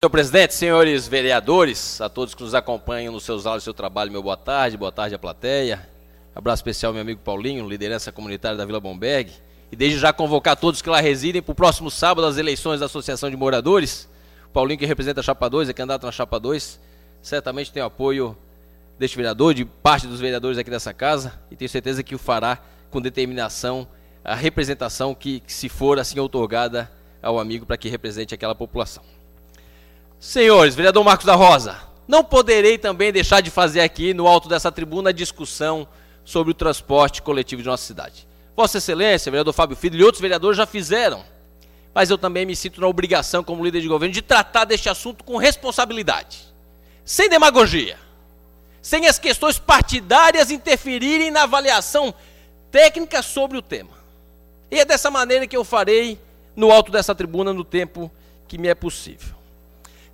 Senhor presidente, senhores vereadores, a todos que nos acompanham nos seus aulas, seu trabalho, meu boa tarde, boa tarde à plateia. Abraço especial ao meu amigo Paulinho, liderança comunitária da Vila Bomberg. E desde já convocar todos que lá residem para o próximo sábado as eleições da Associação de Moradores. Paulinho que representa a Chapa 2, é candidato na Chapa 2, certamente tem o apoio deste vereador, de parte dos vereadores aqui dessa casa, e tenho certeza que o fará com determinação a representação que, que se for assim outorgada ao amigo para que represente aquela população. Senhores, vereador Marcos da Rosa, não poderei também deixar de fazer aqui no alto dessa tribuna a discussão sobre o transporte coletivo de nossa cidade. Vossa Excelência, vereador Fábio Filho e outros vereadores já fizeram, mas eu também me sinto na obrigação, como líder de governo, de tratar deste assunto com responsabilidade, sem demagogia, sem as questões partidárias interferirem na avaliação técnica sobre o tema. E é dessa maneira que eu farei no alto dessa tribuna no tempo que me é possível.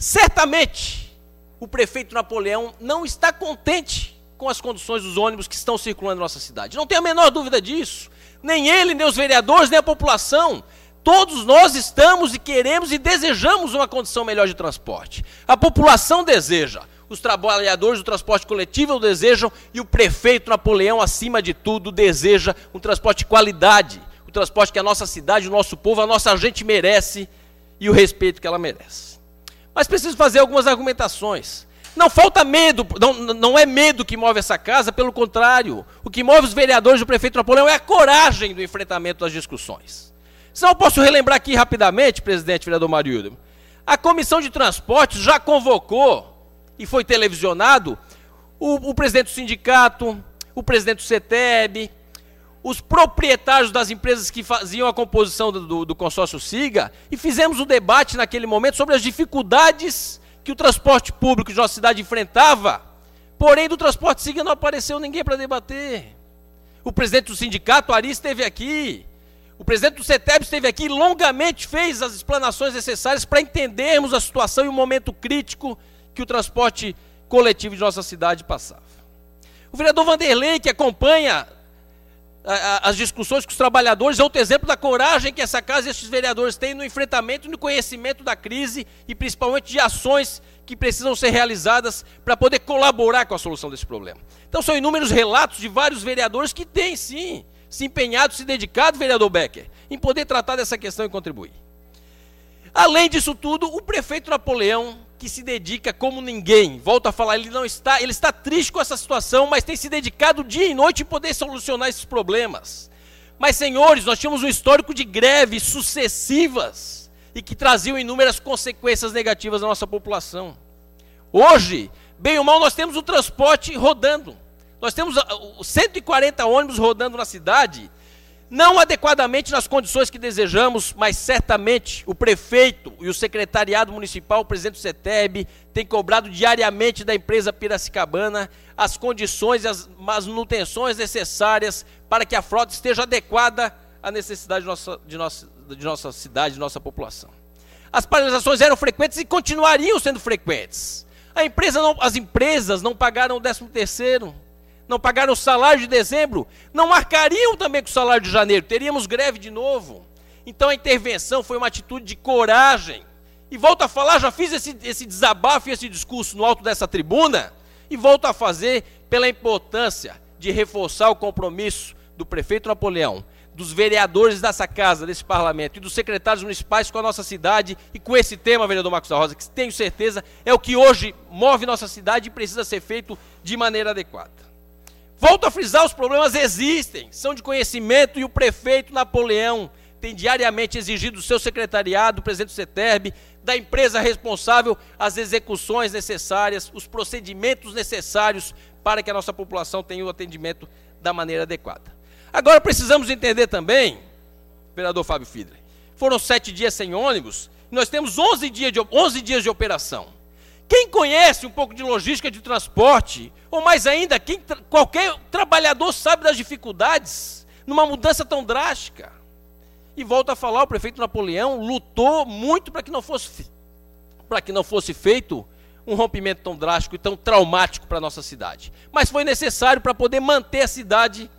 Certamente, o prefeito Napoleão não está contente com as condições dos ônibus que estão circulando na nossa cidade. Não tenho a menor dúvida disso. Nem ele, nem os vereadores, nem a população. Todos nós estamos e queremos e desejamos uma condição melhor de transporte. A população deseja, os trabalhadores do transporte coletivo desejam e o prefeito Napoleão, acima de tudo, deseja um transporte de qualidade, o transporte que a nossa cidade, o nosso povo, a nossa gente merece e o respeito que ela merece. Mas preciso fazer algumas argumentações. Não falta medo, não, não é medo que move essa casa, pelo contrário. O que move os vereadores do prefeito Napoleão é a coragem do enfrentamento das discussões. Senão eu posso relembrar aqui rapidamente, presidente, vereador Marildo. A comissão de transportes já convocou e foi televisionado o, o presidente do sindicato, o presidente do CETEB, os proprietários das empresas que faziam a composição do, do consórcio SIGA e fizemos um debate naquele momento sobre as dificuldades que o transporte público de nossa cidade enfrentava. Porém, do transporte SIGA não apareceu ninguém para debater. O presidente do sindicato, Ari, esteve aqui. O presidente do CETEB esteve aqui e longamente fez as explanações necessárias para entendermos a situação e o momento crítico que o transporte coletivo de nossa cidade passava. O vereador Vanderlei, que acompanha as discussões com os trabalhadores, é outro exemplo da coragem que essa casa e esses vereadores têm no enfrentamento e no conhecimento da crise e principalmente de ações que precisam ser realizadas para poder colaborar com a solução desse problema. Então são inúmeros relatos de vários vereadores que têm sim se empenhado, se dedicado, vereador Becker, em poder tratar dessa questão e contribuir. Além disso tudo, o prefeito Napoleão que se dedica como ninguém. Volto a falar, ele não está, ele está triste com essa situação, mas tem se dedicado dia e noite em poder solucionar esses problemas. Mas senhores, nós tínhamos um histórico de greves sucessivas e que traziam inúmeras consequências negativas à nossa população. Hoje, bem ou mal, nós temos o transporte rodando. Nós temos 140 ônibus rodando na cidade não adequadamente nas condições que desejamos, mas certamente o prefeito e o secretariado municipal, o presidente do CETEB, têm cobrado diariamente da empresa Piracicabana as condições e as manutenções necessárias para que a frota esteja adequada à necessidade de nossa, de nossa, de nossa cidade, de nossa população. As paralisações eram frequentes e continuariam sendo frequentes. Empresa não, as empresas não pagaram o 13 terceiro, não pagaram o salário de dezembro, não marcariam também com o salário de janeiro, teríamos greve de novo. Então a intervenção foi uma atitude de coragem. E volto a falar, já fiz esse, esse desabafo e esse discurso no alto dessa tribuna, e volto a fazer pela importância de reforçar o compromisso do prefeito Napoleão, dos vereadores dessa casa, desse parlamento e dos secretários municipais com a nossa cidade e com esse tema, vereador Marcos da Rosa, que tenho certeza é o que hoje move nossa cidade e precisa ser feito de maneira adequada. Volto a frisar: os problemas existem, são de conhecimento e o prefeito Napoleão tem diariamente exigido do seu secretariado, do presidente do CETERB, da empresa responsável, as execuções necessárias, os procedimentos necessários para que a nossa população tenha o atendimento da maneira adequada. Agora precisamos entender também, vereador Fábio Fidler, foram sete dias sem ônibus, nós temos 11 dias de, 11 dias de operação. Quem conhece um pouco de logística de transporte, ou mais ainda, quem, qualquer trabalhador sabe das dificuldades numa mudança tão drástica. E volta a falar, o prefeito Napoleão lutou muito para que não fosse para que não fosse feito um rompimento tão drástico e tão traumático para a nossa cidade. Mas foi necessário para poder manter a cidade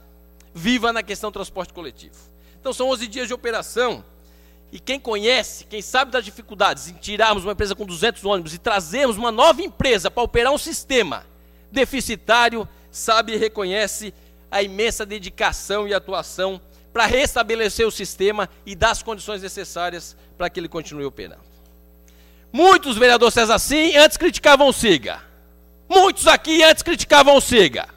viva na questão do transporte coletivo. Então são 11 dias de operação e quem conhece, quem sabe das dificuldades em tirarmos uma empresa com 200 ônibus e trazermos uma nova empresa para operar um sistema deficitário, sabe e reconhece a imensa dedicação e atuação para restabelecer o sistema e dar as condições necessárias para que ele continue operando. Muitos vereadores César assim, antes criticavam o SIGA. Muitos aqui antes criticavam o SIGA.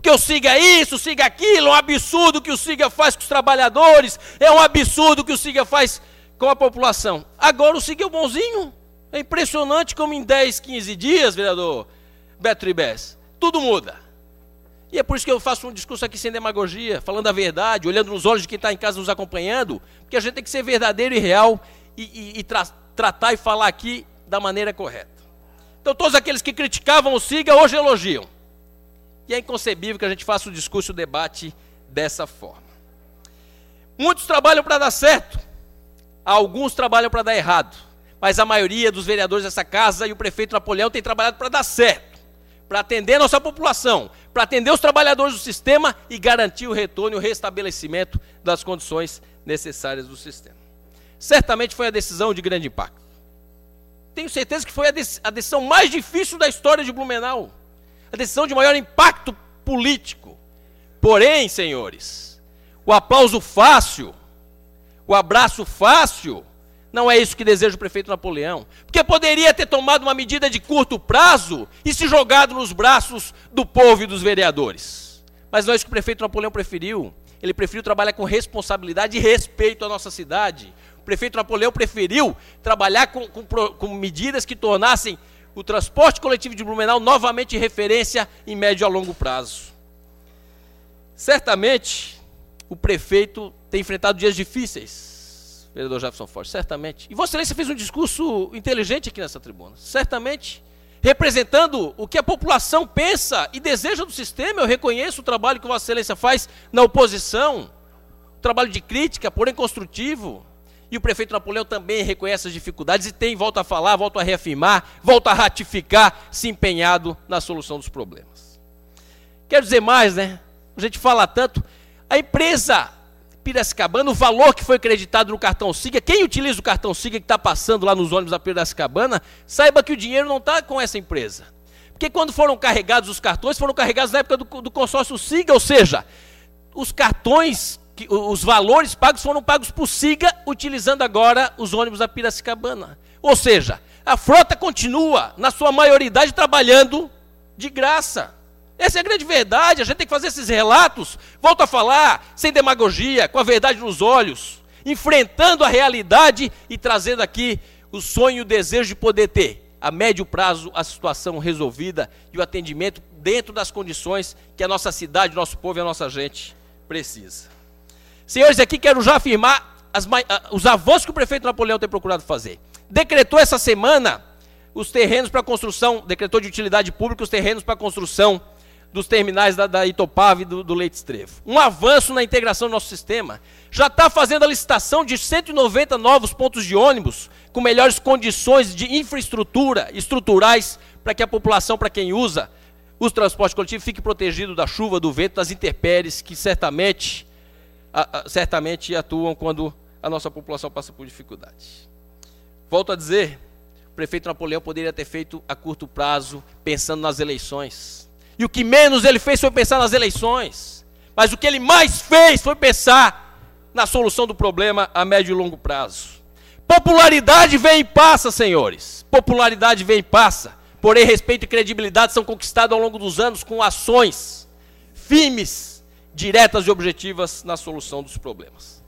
Porque o Siga é isso, o Siga é aquilo, é um absurdo que o Siga faz com os trabalhadores, é um absurdo que o Siga faz com a população. Agora o Siga é o bonzinho. É impressionante como em 10, 15 dias, vereador Beto Tribés, tudo muda. E é por isso que eu faço um discurso aqui sem demagogia, falando a verdade, olhando nos olhos de quem está em casa nos acompanhando, porque a gente tem que ser verdadeiro e real e, e, e tra tratar e falar aqui da maneira correta. Então todos aqueles que criticavam o SIGA hoje elogiam. E é inconcebível que a gente faça o discurso e o debate dessa forma. Muitos trabalham para dar certo, alguns trabalham para dar errado, mas a maioria dos vereadores dessa casa e o prefeito Napoleão tem trabalhado para dar certo, para atender nossa população, para atender os trabalhadores do sistema e garantir o retorno e o restabelecimento das condições necessárias do sistema. Certamente foi a decisão de grande impacto. Tenho certeza que foi a, decisão mais difícil da história de Blumenau a decisão de maior impacto político. Porém, senhores, o aplauso fácil, o abraço fácil, não é isso que deseja o prefeito Napoleão. Porque poderia ter tomado uma medida de curto prazo e se jogado nos braços do povo e dos vereadores. Mas não é isso que o prefeito Napoleão preferiu. Ele preferiu trabalhar com responsabilidade e respeito à nossa cidade. O prefeito Napoleão preferiu trabalhar com, com, com medidas que tornassem o transporte coletivo de Blumenau novamente referência em médio a longo prazo. Certamente, o prefeito tem enfrentado dias difíceis, vereador Jefferson Forte, certamente. E Vossa Excelência fez um discurso inteligente aqui nessa tribuna, certamente. Representando o que a população pensa e deseja do sistema, eu reconheço o trabalho que Vossa Excelência faz na oposição, trabalho de crítica, porém construtivo e o prefeito Napoleão também reconhece as dificuldades e tem, volta a falar, volta a reafirmar, volta a ratificar, se empenhado na solução dos problemas. Quero dizer mais, né? A gente fala tanto. A empresa Piracicabana, o valor que foi acreditado no cartão SIGA, quem utiliza o cartão SIGA que está passando lá nos ônibus da Piracicabana, saiba que o dinheiro não está com essa empresa. Porque quando foram carregados os cartões, foram carregados na época do, do consórcio SIGA, ou seja, os cartões que os valores pagos foram pagos por Siga, utilizando agora os ônibus da Piracicabana. Ou seja, a frota continua, na sua maioridade, trabalhando de graça. Essa é a grande verdade, a gente tem que fazer esses relatos, volto a falar, sem demagogia, com a verdade nos olhos, enfrentando a realidade e trazendo aqui o sonho e o desejo de poder ter, a médio prazo, a situação resolvida e o atendimento dentro das condições que a nossa cidade, o nosso povo e a nossa gente precisa. Senhores, aqui quero já afirmar as, ah, os avanços que o prefeito Napoleão tem procurado fazer. Decretou essa semana os terrenos para construção, decretou de utilidade pública os terrenos para construção dos terminais da, da e do, do Leite Estrevo. Um avanço na integração do nosso sistema. Já está fazendo a licitação de 190 novos pontos de ônibus com melhores condições de infraestrutura estruturais para que a população, para quem usa os transportes coletivos, fique protegido da chuva, do vento, das intempéries que certamente a, a, certamente atuam quando a nossa população passa por dificuldades. Volto a dizer, o prefeito Napoleão poderia ter feito a curto prazo, pensando nas eleições. E o que menos ele fez foi pensar nas eleições. Mas o que ele mais fez foi pensar na solução do problema a médio e longo prazo. Popularidade vem e passa, senhores. Popularidade vem e passa. Porém, respeito e credibilidade são conquistados ao longo dos anos com ações firmes diretas e objetivas na solução dos problemas.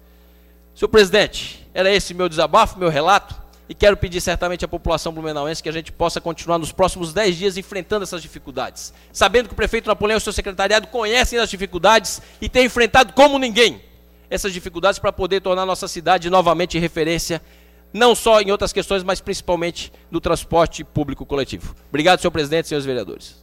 Senhor presidente, era esse meu desabafo, meu relato, e quero pedir certamente à população blumenauense que a gente possa continuar nos próximos 10 dias enfrentando essas dificuldades, sabendo que o prefeito Napoleão e o seu secretariado conhecem as dificuldades e têm enfrentado como ninguém essas dificuldades para poder tornar nossa cidade novamente referência, não só em outras questões, mas principalmente no transporte público coletivo. Obrigado, senhor presidente, senhores vereadores.